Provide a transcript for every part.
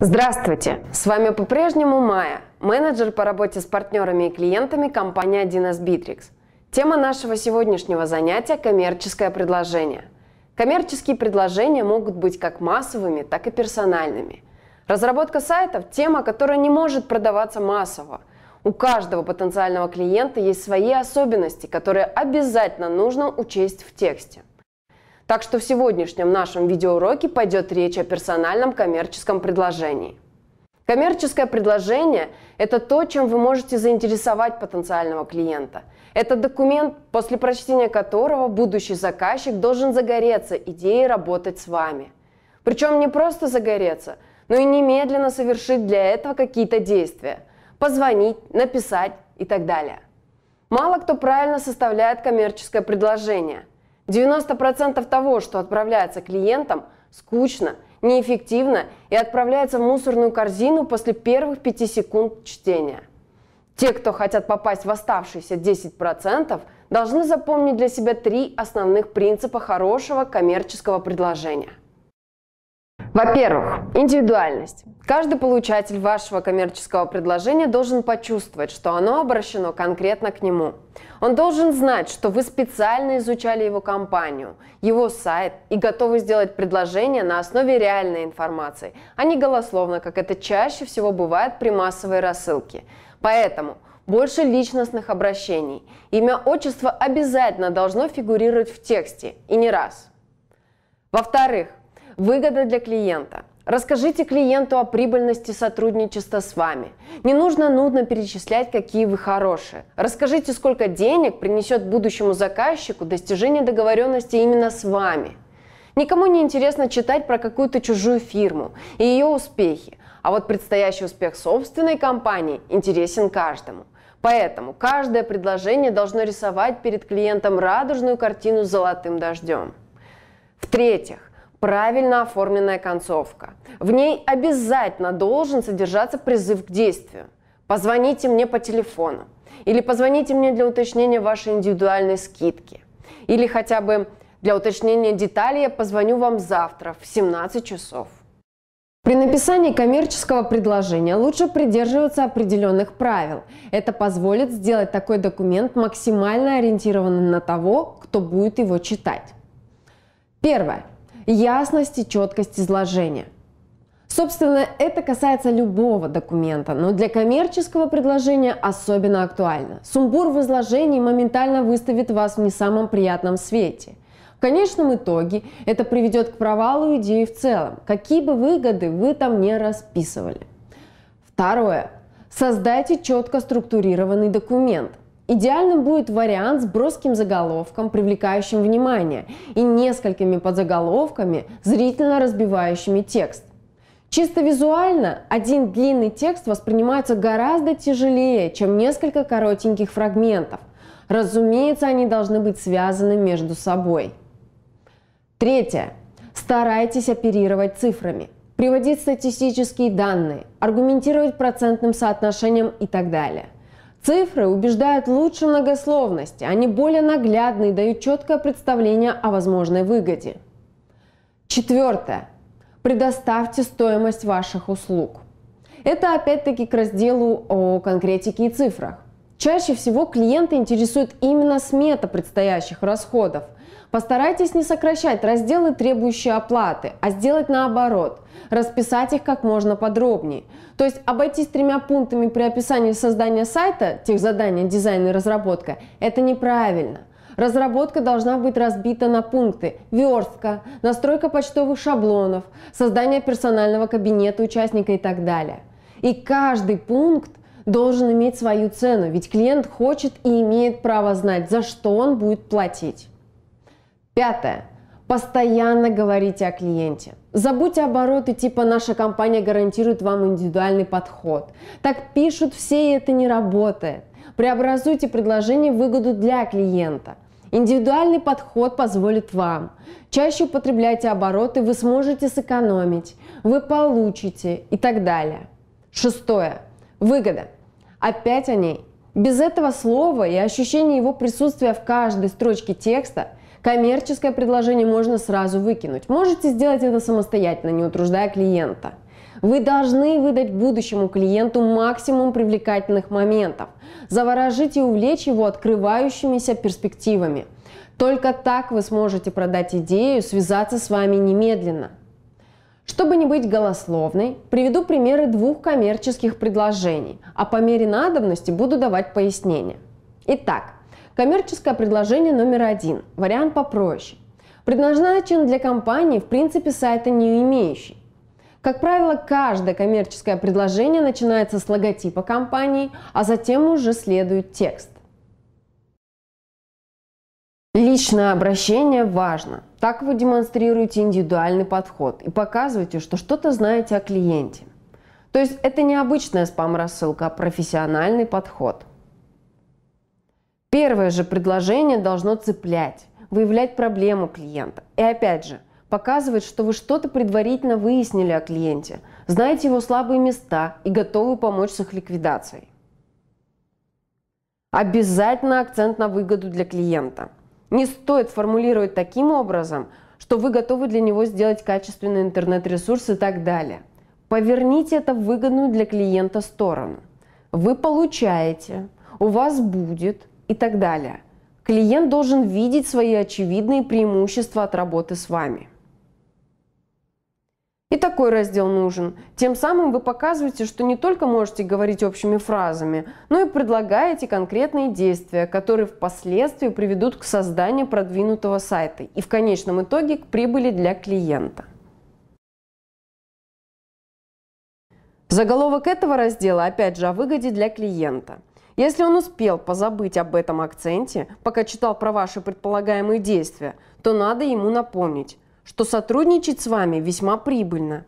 Здравствуйте! С вами по-прежнему Майя, менеджер по работе с партнерами и клиентами компании 1С Bittrex. Тема нашего сегодняшнего занятия – коммерческое предложение. Коммерческие предложения могут быть как массовыми, так и персональными. Разработка сайтов – тема, которая не может продаваться массово. У каждого потенциального клиента есть свои особенности, которые обязательно нужно учесть в тексте. Так что в сегодняшнем нашем видеоуроке пойдет речь о персональном коммерческом предложении. Коммерческое предложение – это то, чем вы можете заинтересовать потенциального клиента. Это документ, после прочтения которого будущий заказчик должен загореться идеей работать с вами. Причем не просто загореться, но и немедленно совершить для этого какие-то действия – позвонить, написать и так далее. Мало кто правильно составляет коммерческое предложение – 90% того, что отправляется клиентам, скучно, неэффективно и отправляется в мусорную корзину после первых 5 секунд чтения. Те, кто хотят попасть в оставшиеся 10%, должны запомнить для себя три основных принципа хорошего коммерческого предложения – во-первых, индивидуальность. Каждый получатель вашего коммерческого предложения должен почувствовать, что оно обращено конкретно к нему. Он должен знать, что вы специально изучали его компанию, его сайт и готовы сделать предложение на основе реальной информации, а не голословно, как это чаще всего бывает при массовой рассылке. Поэтому больше личностных обращений. Имя, отчество обязательно должно фигурировать в тексте, и не раз. Во-вторых, Выгода для клиента. Расскажите клиенту о прибыльности сотрудничества с вами. Не нужно нудно перечислять, какие вы хорошие. Расскажите, сколько денег принесет будущему заказчику достижение договоренности именно с вами. Никому не интересно читать про какую-то чужую фирму и ее успехи. А вот предстоящий успех собственной компании интересен каждому. Поэтому каждое предложение должно рисовать перед клиентом радужную картину с золотым дождем. В-третьих, правильно оформленная концовка. В ней обязательно должен содержаться призыв к действию. Позвоните мне по телефону. Или позвоните мне для уточнения вашей индивидуальной скидки. Или хотя бы для уточнения деталей я позвоню вам завтра в 17 часов. При написании коммерческого предложения лучше придерживаться определенных правил. Это позволит сделать такой документ максимально ориентированным на того, кто будет его читать. Первое ясность и четкость изложения. Собственно, это касается любого документа, но для коммерческого предложения особенно актуально. Сумбур в изложении моментально выставит вас в не самом приятном свете. В конечном итоге это приведет к провалу идеи в целом, какие бы выгоды вы там не расписывали. Второе. Создайте четко структурированный документ. Идеальным будет вариант с броским заголовком, привлекающим внимание, и несколькими подзаголовками, зрительно разбивающими текст. Чисто визуально один длинный текст воспринимается гораздо тяжелее, чем несколько коротеньких фрагментов. Разумеется, они должны быть связаны между собой. Третье. Старайтесь оперировать цифрами, приводить статистические данные, аргументировать процентным соотношением и так далее. Цифры убеждают лучше многословности, они более наглядны и дают четкое представление о возможной выгоде. Четвертое. Предоставьте стоимость ваших услуг. Это опять-таки к разделу о конкретике и цифрах. Чаще всего клиенты интересуют именно смета предстоящих расходов, Постарайтесь не сокращать разделы, требующие оплаты, а сделать наоборот – расписать их как можно подробнее. То есть обойтись тремя пунктами при описании создания сайта, тех задания, дизайн и разработка – это неправильно – Разработка должна быть разбита на пункты – верстка, настройка почтовых шаблонов, создание персонального кабинета участника и так далее. И каждый пункт должен иметь свою цену, ведь клиент хочет и имеет право знать, за что он будет платить. Пятое. Постоянно говорите о клиенте. Забудьте обороты типа «наша компания гарантирует вам индивидуальный подход». Так пишут все, и это не работает. Преобразуйте предложение в выгоду для клиента. Индивидуальный подход позволит вам. Чаще употребляйте обороты, вы сможете сэкономить, вы получите и так далее. Шестое. Выгода. Опять о ней. Без этого слова и ощущения его присутствия в каждой строчке текста – Коммерческое предложение можно сразу выкинуть. Можете сделать это самостоятельно, не утруждая клиента. Вы должны выдать будущему клиенту максимум привлекательных моментов, заворожить и увлечь его открывающимися перспективами. Только так вы сможете продать идею, связаться с вами немедленно. Чтобы не быть голословной, приведу примеры двух коммерческих предложений, а по мере надобности буду давать пояснения. Итак, Коммерческое предложение номер один. Вариант попроще. Предназначен для компании, в принципе, сайта не имеющий. Как правило, каждое коммерческое предложение начинается с логотипа компании, а затем уже следует текст. Личное обращение важно. Так вы демонстрируете индивидуальный подход и показываете, что что-то знаете о клиенте. То есть это не обычная спам-рассылка, а профессиональный подход – Первое же предложение должно цеплять, выявлять проблему клиента. И опять же, показывать, что вы что-то предварительно выяснили о клиенте, знаете его слабые места и готовы помочь с их ликвидацией. Обязательно акцент на выгоду для клиента. Не стоит формулировать таким образом, что вы готовы для него сделать качественный интернет-ресурс и так далее. Поверните это в выгодную для клиента сторону. Вы получаете, у вас будет – и так далее. Клиент должен видеть свои очевидные преимущества от работы с вами. И такой раздел нужен. Тем самым вы показываете, что не только можете говорить общими фразами, но и предлагаете конкретные действия, которые впоследствии приведут к созданию продвинутого сайта и в конечном итоге к прибыли для клиента. Заголовок этого раздела опять же о выгоде для клиента – если он успел позабыть об этом акценте, пока читал про ваши предполагаемые действия, то надо ему напомнить, что сотрудничать с вами весьма прибыльно.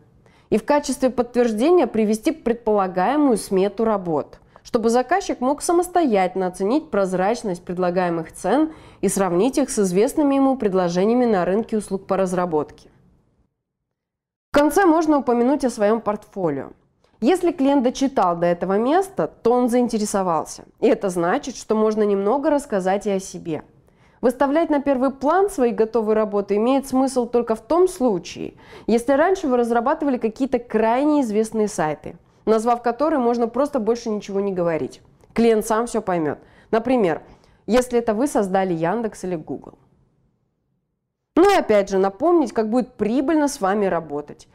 И в качестве подтверждения привести предполагаемую смету работ, чтобы заказчик мог самостоятельно оценить прозрачность предлагаемых цен и сравнить их с известными ему предложениями на рынке услуг по разработке. В конце можно упомянуть о своем портфолио – если клиент дочитал до этого места, то он заинтересовался. И это значит, что можно немного рассказать и о себе. Выставлять на первый план свои готовые работы имеет смысл только в том случае, если раньше вы разрабатывали какие-то крайне известные сайты, назвав которые можно просто больше ничего не говорить. Клиент сам все поймет. Например, если это вы создали Яндекс или Google. Ну и опять же напомнить, как будет прибыльно с вами работать.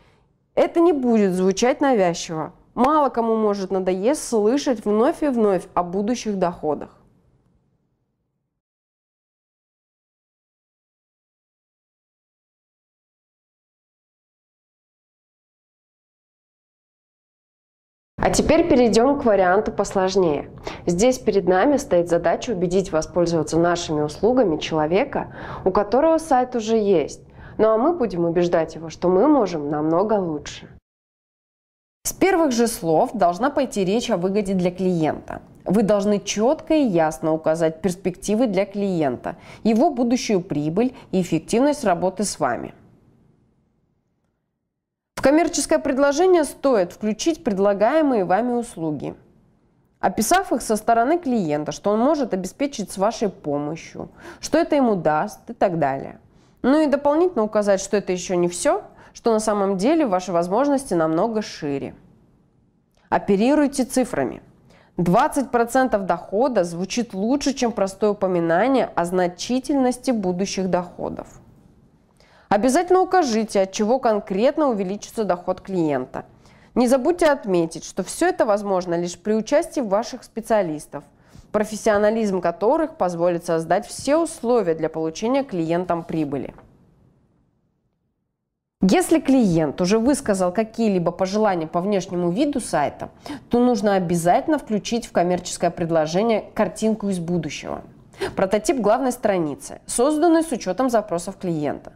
Это не будет звучать навязчиво. Мало кому может надоест слышать вновь и вновь о будущих доходах. А теперь перейдем к варианту посложнее. Здесь перед нами стоит задача убедить воспользоваться нашими услугами человека, у которого сайт уже есть, ну а мы будем убеждать его, что мы можем намного лучше. С первых же слов должна пойти речь о выгоде для клиента. Вы должны четко и ясно указать перспективы для клиента, его будущую прибыль и эффективность работы с вами. В коммерческое предложение стоит включить предлагаемые вами услуги, описав их со стороны клиента, что он может обеспечить с вашей помощью, что это ему даст и так далее – ну и дополнительно указать, что это еще не все, что на самом деле ваши возможности намного шире. Оперируйте цифрами. 20% дохода звучит лучше, чем простое упоминание о значительности будущих доходов. Обязательно укажите, от чего конкретно увеличится доход клиента. Не забудьте отметить, что все это возможно лишь при участии ваших специалистов – профессионализм которых позволит создать все условия для получения клиентам прибыли. Если клиент уже высказал какие-либо пожелания по внешнему виду сайта, то нужно обязательно включить в коммерческое предложение картинку из будущего. Прототип главной страницы, созданный с учетом запросов клиента.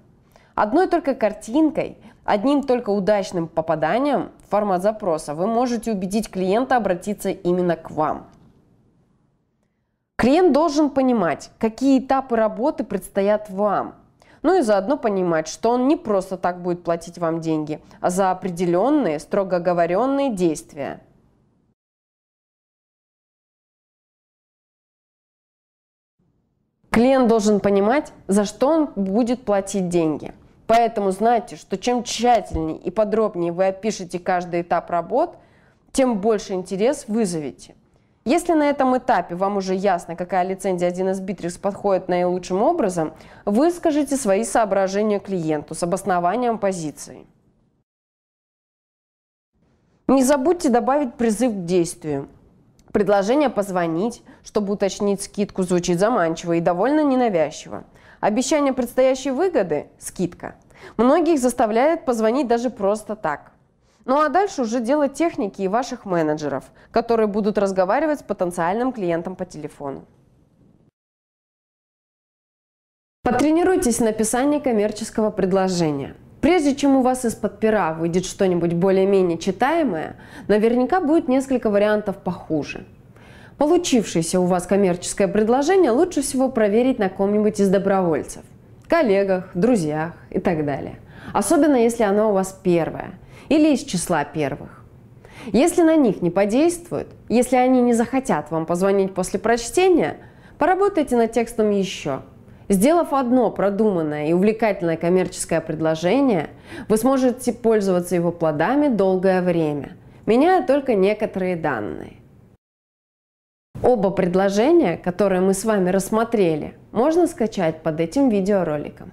Одной только картинкой, одним только удачным попаданием в формат запроса вы можете убедить клиента обратиться именно к вам. Клиент должен понимать, какие этапы работы предстоят вам. Ну и заодно понимать, что он не просто так будет платить вам деньги, а за определенные, строго оговоренные действия. Клиент должен понимать, за что он будет платить деньги. Поэтому знайте, что чем тщательнее и подробнее вы опишете каждый этап работ, тем больше интерес вызовете. Если на этом этапе вам уже ясно, какая лицензия 1С Битрикс подходит наилучшим образом, выскажите свои соображения клиенту с обоснованием позиции. Не забудьте добавить призыв к действию. Предложение «позвонить», чтобы уточнить скидку, звучит заманчиво и довольно ненавязчиво. Обещание предстоящей выгоды – скидка. Многих заставляет позвонить даже просто так. Ну а дальше уже дело техники и ваших менеджеров, которые будут разговаривать с потенциальным клиентом по телефону. Потренируйтесь на писании коммерческого предложения. Прежде чем у вас из-под пера выйдет что-нибудь более-менее читаемое, наверняка будет несколько вариантов похуже. Получившееся у вас коммерческое предложение лучше всего проверить на ком-нибудь из добровольцев, коллегах, друзьях и так далее. Особенно если оно у вас первое – или из числа первых. Если на них не подействует, если они не захотят вам позвонить после прочтения, поработайте над текстом еще. Сделав одно продуманное и увлекательное коммерческое предложение, вы сможете пользоваться его плодами долгое время, меняя только некоторые данные. Оба предложения, которые мы с вами рассмотрели, можно скачать под этим видеороликом.